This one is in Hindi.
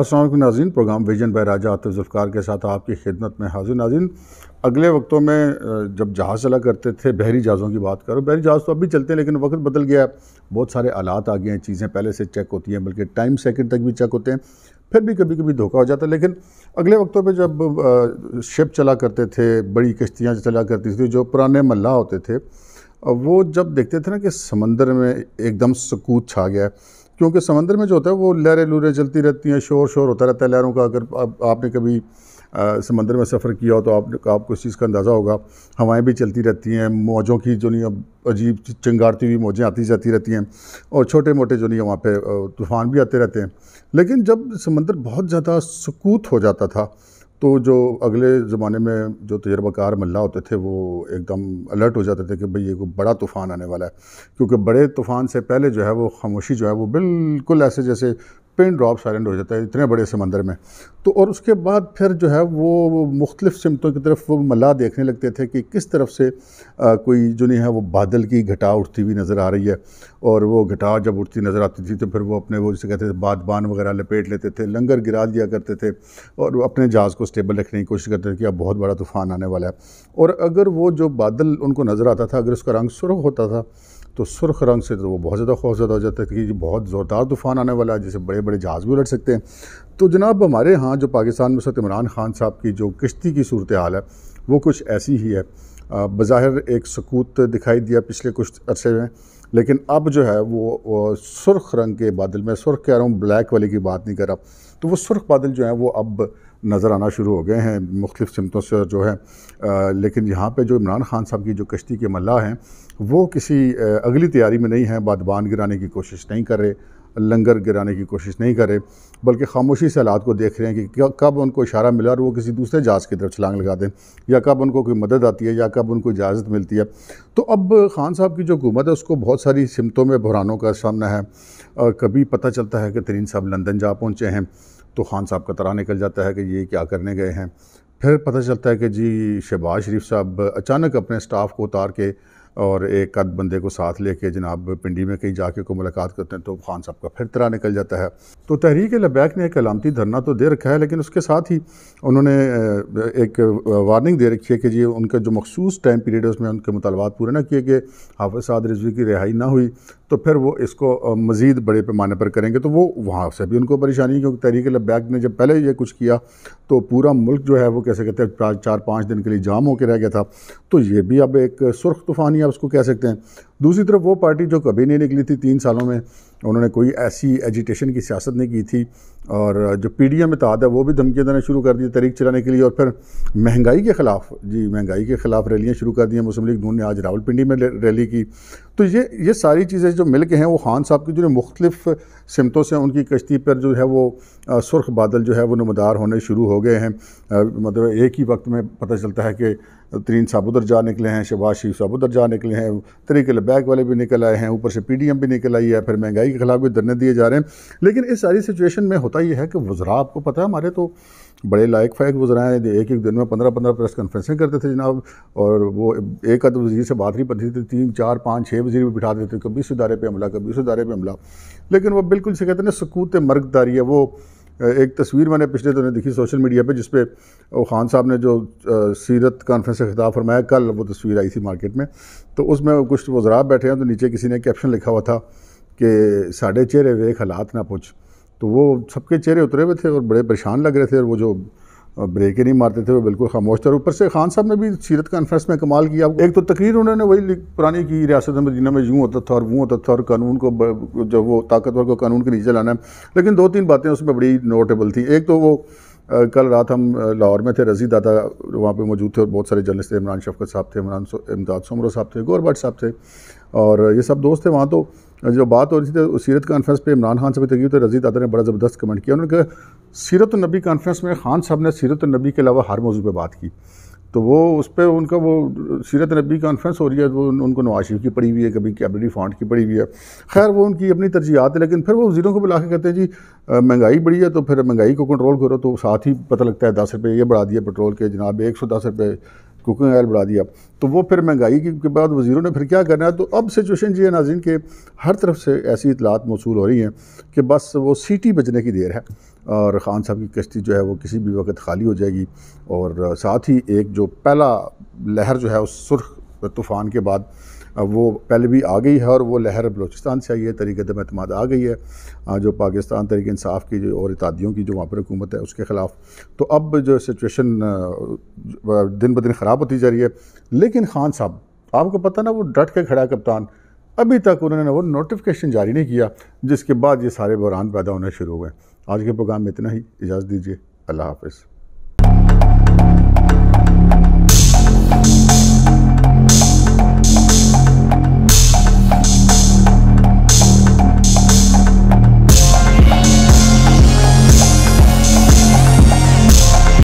असल नाजीन program vision by Raja Atif Zulfar के साथ आपकी खिदमत में हाजिर नाजीन अगले वक्तों में जब जहाज़ चला करते थे बहरी जहाज़ों की बात करो बहरी जहाज़ तो अब भी चलते हैं लेकिन वक्त बदल गया है बहुत सारे आलात आ गए हैं चीज़ें पहले से चेक होती हैं बल्कि टाइम सेकेंड तक भी चेक होते हैं फिर भी कभी कभी धोखा हो जाता है लेकिन अगले वक्तों पर जब शिप चला करते थे बड़ी किश्तियाँ चला करती थी जो पुराने मल्ला होते थे वो जब देखते थे ना कि समंदर में एकदम सकूत छा गया है क्योंकि समंदर में जो होता है वो लहरें लूरें चलती रहती हैं शोर शोर होता रहता है लहरों का अगर आप, आपने कभी आ, समंदर में सफ़र किया हो तो आप, आपको इस चीज़ का अंदाज़ा होगा हवाएं भी चलती रहती हैं मौजों की जो नहीं अजीब चिंगारती हुई मौजें आती जाती रहती हैं और छोटे मोटे जो नहीं वहाँ पर तूफ़ान भी आते रहते हैं लेकिन जब समंदर बहुत ज़्यादा सकूत हो जाता था तो जो अगले ज़माने में जो तजर्बाकार मल्ला होते थे वो एकदम अलर्ट हो जाते थे कि भाई ये कोई बड़ा तूफ़ान आने वाला है क्योंकि बड़े तूफ़ान से पहले जो है वो खामोशी जो है वो बिल्कुल ऐसे जैसे पेन ड्रॉप साइलेंट हो जाता है इतने बड़े समंदर में तो और उसके बाद फिर जो है वो मुख्तलिफ सिमतों की तरफ वो मल्ला देखने लगते थे कि किस तरफ से आ, कोई जो नहीं है वो बादल की घटा उठती हुई नज़र आ रही है और वो घटा जब उठती नज़र आती थी तो फिर वो अपने वो जिसे कहते थे बादबान वगैरह लपेट लेते थे लंगर गिरा दिया करते थे और अपने जहाज़ को स्टेबल रखने की कोशिश करते थे कि अब बहुत बड़ा तूफ़ान आने वाला है और अगर वो जो बादल उनको नज़र आता था अगर उसका रंग सुरख होता था तो सुर्ख रंग से तो वो बहुत ज़्यादा खौफजदा हो जाता है क्योंकि बहुत ज़ोरदार तूफ़ान आने वाला है जिससे बड़े बड़े जहाज़ भी उलट सकते हैं तो जनाब हमारे यहाँ जो पाकिस्तान में सत इमरान खान साहब की जो किश्ती की सूरत हाल है वो कुछ ऐसी ही है बज़ाहिर एक सकूत दिखाई दिया पिछले कुछ अरसे में लेकिन अब जो है वो, वो सुर्ख रंग के बादल में सुर्ख कह रहा हूँ ब्लैक वाले की बात नहीं कर रहा तो वो सुर्ख बादल जो है वो अब नज़र आना शुरू हो गए हैं मुख्तफ सिमतों से जो है आ, लेकिन यहाँ पर जो इमरान खान साहब की जो कश्ती के मल्ला हैं वो किसी अगली तैयारी में नहीं है बादबान गिराने की कोशिश नहीं कर रहे लंगर गिराने की कोशिश नहीं करे बल्कि खामोशी से हालात को देख रहे हैं कि कब उनको इशारा मिला और वो किसी दूसरे जहाज़ की तरफ छलांग लगा दें या कब उनको कोई मदद आती है या कब उनको इजाज़त मिलती है तो अब खान साहब की जो हुकूमत है उसको बहुत सारी सिमतों में बहरानों का सामना है कभी पता चलता है कि तरीन साहब लंदन जा पहुँचे हैं तो खान साहब का तरह निकल जाता है कि ये क्या करने गए हैं फिर पता चलता है कि जी शहबाज शरीफ साहब अचानक अपने स्टाफ को उतार के और एक अद बंदे को साथ लेके जनाब पिंडी में कहीं जाके को मुलाकात करते हैं तो खान साहब का फिर तरह निकल जाता है तो तहरीक लबैक ने एक अलामती धरना तो दे रखा है लेकिन उसके साथ ही उन्होंने एक वार्निंग दे रखी है कि जी उनका जो मखसूस टाइम पीरियड है उसमें उनके मुतालबात पूरे ना किए गए हाफ साद रिजवी की रिहाई ना हुई तो फिर वो इसको मज़ीद बड़े पैमाने पर करेंगे तो वो वहाँ से भी उनको परेशानी है क्योंकि तहरीक लब्बैक ने जब पहले ये कुछ किया तो पूरा मुल्क जो है वो कैसे कहते हैं चार पाँच दिन के लिए जाम होकर रह गया था तो ये भी अब एक सुर्ख तूफ़ानी आप उसको कह सकते हैं दूसरी तरफ वो पार्टी जो कभी नहीं निकली थी तीन सालों में उन्होंने कोई ऐसी एजिटेशन की सियासत नहीं की थी और जो पी डी एम इतिहाद है वो भी धमकियाँ देना शुरू कर दी तरीक चलाने के लिए और फिर महंगाई के ख़िलाफ़ जी महंगाई के ख़िलाफ़ रैलियाँ शुरू कर दी हैं मुस्लिम लीग नून ने आज रावलपिंडी में रैली की तो ये ये सारी चीज़ें जो मिल के हैं वो खान साहब की जो मुख्तफ सिमतों से उनकी कश्ती पर जो है वो सुर्ख बादल जो है वो नमदार होने शुरू हो गए हैं मतलब एक ही वक्त में पता चलता है कि तरीन उधर जा निकले हैं शबाज शरीफ साबुदर जा निकले हैं तरीके बैक वाले भी निकल आए हैं ऊपर से पी डी एम भी निकल आई है फिर महंगाई के खिलाफ भी धरने दिए जा रहे हैं लेकिन इस सारी सिचुएशन में होता यह है कि वज़रा आपको पता है हमारे तो बड़े लायक फायक वजरा हैं एक एक दिन में पंद्रह पंद्रह प्रेस कॉन्फ्रेंसिंग करते थे जनाब और वो एक अद वजीर से बात नहीं पड़ती थी तीन चार पाँच छः वजीर भी बिठा देते कभी इस इदारे पर हमला कभी उस इदारे पर हमला लेकिन वो बिल्कुल से कहते हैं ना सकूत मर्गदारी है वो एक तस्वीर मैंने पिछले दिनों देखी सोशल मीडिया पे जिसपे खान साहब ने जो सीरत कॉन्फ्रेंस का खिताब फरमाया कल वो तस्वीर आई थी मार्केट में तो उसमें कुछ वजरा बैठे हैं तो नीचे किसी ने कैप्शन लिखा हुआ था कि साढ़े चेहरे वे हालात ना पूछ तो वो सबके चेहरे उतरे हुए थे और बड़े परेशान लग रहे थे और वो जो ब्रेक ही नहीं मारते थे वो बिल्कुल खामोश थे ऊपर से खान साहब ने भी सीरत कॉन्फ्रेंस में कमाल किया एक तो तकरीर उन्होंने वही पुरानी की रियासत जिन्हें में यूँ होता था और वो होता था और कानून को जब वो ताकतवर को कानून के नीचे लाना है लेकिन दो तीन बातें उसमें बड़ी नोटेबल थी एक तो वो कल रात हम लाहौर में थे रजी दादा वहाँ पर मौजूद थे और बहुत सारे जर्नलिस्ट थे इमरान शफकत साहब थे इमरान इमदाद सोमरो साहब थे गोरबाट साहब थे और ये सब दोस्त थे वहाँ तो जो बात हो रही थी तो सीरत कॉन्फ्रेंस पे इमरान खान साहब की तकी तो रजीद अदर ने बड़ा ज़बरदस्त कमेंट किया उन्होंने कहा सीरत नबी कॉन्फ्रेंस में खान साहब ने सीरत नबी के अलावा हर मौजू पर बात की तो वो उस पर उनका वो सीरत नबी कॉन्फ्रेंस हो रही है वो उनको नवाज शरीफ की पड़ी हुई है कभी कैबनरी फंड की पड़ी हुई है खैर वो उनकी अपनी तरजीहत है लेकिन फिर वो वजीरों को बुला के कहते हैं जी महंगाई बढ़ी है तो फिर महंगाई को कंट्रोल करो तो साथ ही पता लगता है दस रुपये ये बढ़ा दिया पेट्रोल के जनाब एक सौ दस रुपये कुकिंग ऑयल बढ़ा दिया तो वो फिर महंगाई के बाद वज़ीरों ने फिर क्या करना है तो अब सिचुएशन ये है नाजिन के हर तरफ से ऐसी इतलात मौसू हो रही हैं कि बस वो सीटी बजने की देर है और ख़ान साहब की कश्ती जो है वो किसी भी वक्त खाली हो जाएगी और साथ ही एक जो पहला लहर जो है उस सुर्ख तूफ़ान के बाद अब वो पहले भी आ गई है और वो लहर बलोचिस्तान से आई है तरीके दम अतमाद आ गई है जो पाकिस्तान तरीके इंसाफ की जो और इतादियों की जो वहाँ पर हुकूमत है उसके ख़िलाफ़ तो अब जो सिचुएशन दिन ब दिन ख़राब होती जा रही है लेकिन खान साहब आपको पता ना वो डट के खड़ा कप्तान अभी तक उन्होंने वो नोटिफिकेशन जारी नहीं किया जिसके बाद ये सारे बहरान पैदा होने शुरू हुए आज के प्रोग्राम में इतना ही इजाज़त दीजिए अल्लाह हाफिज़